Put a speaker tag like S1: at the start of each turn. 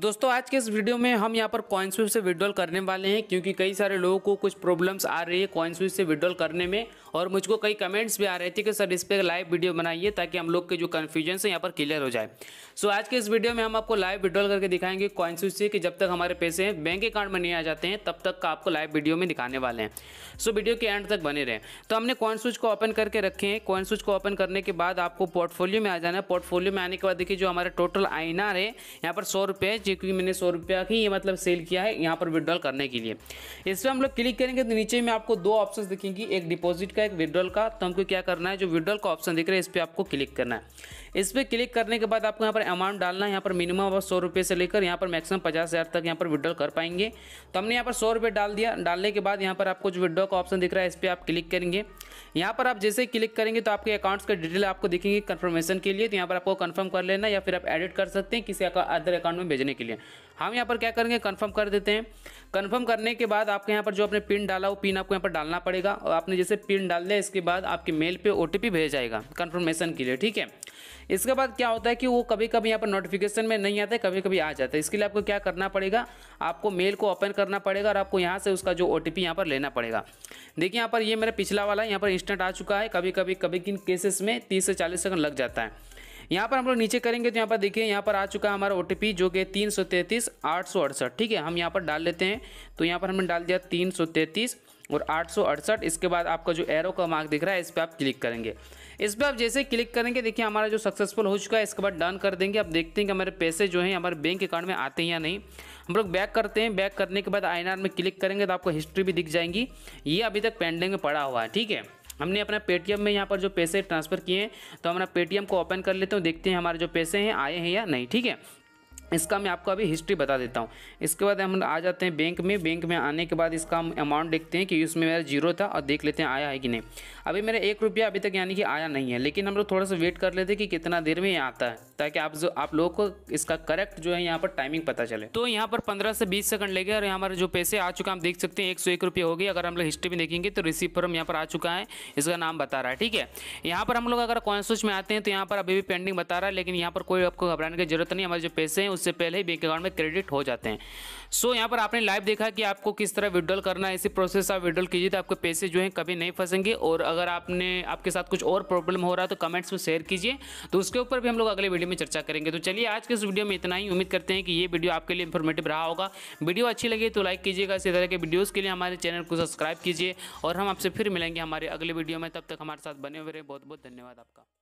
S1: दोस्तों आज के इस वीडियो में हम यहाँ पर कॉइन स्विप से विड्रॉल करने वाले हैं क्योंकि कई सारे लोगों को कुछ प्रॉब्लम्स आ रही है कॉइन स्विप से विड्रॉल करने में और मुझको कई कमेंट्स भी आ रहे थे कि सर इस पर लाइव वीडियो बनाइए ताकि हम लोग के जो कन्फ्यूजन है यहाँ पर क्लियर हो जाए सो आज के इस वीडियो में हम आपको लाइव विड्रॉल करके दिखाएंगे कॉइन स्विप से कि जब तक हमारे पैसे बैंक अकाउंट में नहीं आ जाते हैं तब तक का आपको लाइव वीडियो में दिखाने वाले हैं सो वीडियो के एंड तक बने रहे तो हमने कॉइन स्विच को ओपन करके रखे हैं कॉइन स्विच को ओपन करने के बाद आपको पोर्टफोलियो में आ जाना है पोर्टफोलियो में आने के बाद देखिए जो हमारा टोटल आईनार है यहाँ पर सौ रुपये चेक भी मैंने सौ रुपया ही ये मतलब सेल किया है यहाँ पर विड्रॉल करने के लिए इस पर हम लोग क्लिक करेंगे तो नीचे में आपको दो ऑप्शन दिखेंगी एक डिपॉजिट का एक विड्रॉल का तो हमको क्या करना है जो विड्रॉल का ऑप्शन दिख रहा है इस पर आपको क्लिक करना है इस पर क्लिक करने के बाद आपको यहाँ पर अमाउंट डालना है यहाँ पर मिनिमम आप सौ रुपये से लेकर यहाँ पर मैक्सिमम पचास हज़ार तक यहाँ पर विड्रॉ कर पाएंगे तो हमने यहाँ पर सौ रुपये डाल दिया डालने के बाद यहाँ पर आपको जो विड्रॉ का ऑप्शन दिख रहा है इस पर आप क्लिक करेंगे यहाँ पर आप जैसे क्लिक करेंगे तो आपके अकाउंट्स का डिटेल आपको दिखेंगे कन्फर्मेशन के लिए तो यहाँ पर आपको कन्फर्म कर लेना या फिर आप एडिट कर सकते हैं किसी अदर अकाउंट में भेजने के लिए हम यहाँ पर क्या करेंगे कन्फर्म कर देते हैं कन्फर्म करने के बाद आपके यहाँ पर जो आपने पिन डाला वो पिन आपको यहाँ पर डालना पड़ेगा और आपने जैसे पिन डाल दिया इसके बाद आपके मेल पर ओ भेज जाएगा कन्फर्मेशन के लिए ठीक है इसके बाद क्या होता है कि वो कभी कभी यहाँ पर नोटिफिकेशन में नहीं आता है कभी कभी आ जाता है इसके लिए आपको क्या करना पड़ेगा आपको मेल को ओपन करना पड़ेगा और आपको यहाँ से उसका जो ओ टी पी यहाँ पर लेना पड़ेगा देखिए यहाँ पर ये मेरा पिछला वाला यहाँ पर इंस्टेंट आ चुका है कभी कभी कभी किन केसेस में तीस से चालीस सेकंड लग जाता है यहाँ पर हम लोग नीचे करेंगे तो यहाँ पर देखिए यहाँ पर आ चुका है हमारा ओ जो कि तीन सौ तैंतीस आठ सौ अड़सठ ठीक है हम यहाँ पर डाल लेते हैं तो यहाँ पर हमने डाल दिया तीन सौ तैंतीस और आठ इसके बाद आपका जो एरो का मार्क दिख रहा है इस पर आप क्लिक करेंगे इस पर आप जैसे क्लिक करेंगे देखिए हमारा जो सक्सेसफुल हो चुका है इसके बाद डन कर देंगे आप देखते हैं कि हमारे पैसे जो हैं हमारे बैंक अकाउंट में आते हैं या नहीं हम लोग बैक करते हैं बैक करने के बाद आई में क्लिक करेंगे तो आपको हिस्ट्री भी दिख जाएंगी ये अभी तक पेंडिंग में पड़ा हुआ है ठीक है हमने अपना पेटीएम में यहाँ पर जो पैसे ट्रांसफ़र किए हैं तो हमारा पेटीएम को ओपन कर लेते हैं देखते हैं हमारे जो पैसे हैं आए हैं या नहीं ठीक है इसका मैं आपको अभी हिस्ट्री बता देता हूँ इसके बाद हम आ जाते हैं बैंक में बैंक में आने के बाद इसका हम अमाउंट देखते हैं कि उसमें मेरा जीरो था और देख लेते हैं आया है कि नहीं अभी मेरा एक रुपया अभी तक यानी कि आया नहीं है लेकिन हम लोग थोड़ा सा वेट कर लेते हैं कि कितना देर में ये आता है ताकि आप जो आप लोगों को इसका करेक्ट जो है यहाँ पर टाइमिंग पता चले तो यहाँ पर पंद्रह से बीस सेकंड लगे और हमारे जो पैसे आ चुका हम देख सकते हैं एक सौ एक रुपये हो गई अगर हम लोग हिस्ट्री में देखेंगे तो रिसीव फॉर्म यहाँ पर आ चुका है इसका नाम बता रहा है ठीक है यहाँ पर हम लोग अगर कॉन्सोच में आते हैं तो यहाँ पर अभी भी पेंडिंग बता रहा है लेकिन यहाँ पर कोई आपको घबराने की जरूरत नहीं हमारे जो पैसे हैं उससे पहले ही बैंक अकाउंट में क्रेडिट हो जाते हैं सो so, यहाँ पर आपने लाइव देखा कि आपको किस तरह विड्रॉल करना है इसी प्रोसेस आप विड्रॉल कीजिए तो आपके पैसे जो हैं कभी नहीं फंसेंगे और अगर आपने आपके साथ कुछ और प्रॉब्लम हो रहा है तो कमेंट्स में शेयर कीजिए तो उसके ऊपर भी हम लोग अगले वीडियो में चर्चा करेंगे तो चलिए आज के इस वीडियो में इतना ही उम्मीद करते हैं कि ये वीडियो आपके लिए इन्फॉर्मेटिव रहा होगा वीडियो अच्छी लगी तो लाइक कीजिएगा इसी तरह के वीडियोज़ के लिए हमारे चैनल को सब्सक्राइब कीजिए और हम आपसे फिर मिलेंगे हमारे अगले वीडियो में तब तक हमारे साथ बने हुए रहे बहुत बहुत धन्यवाद आपका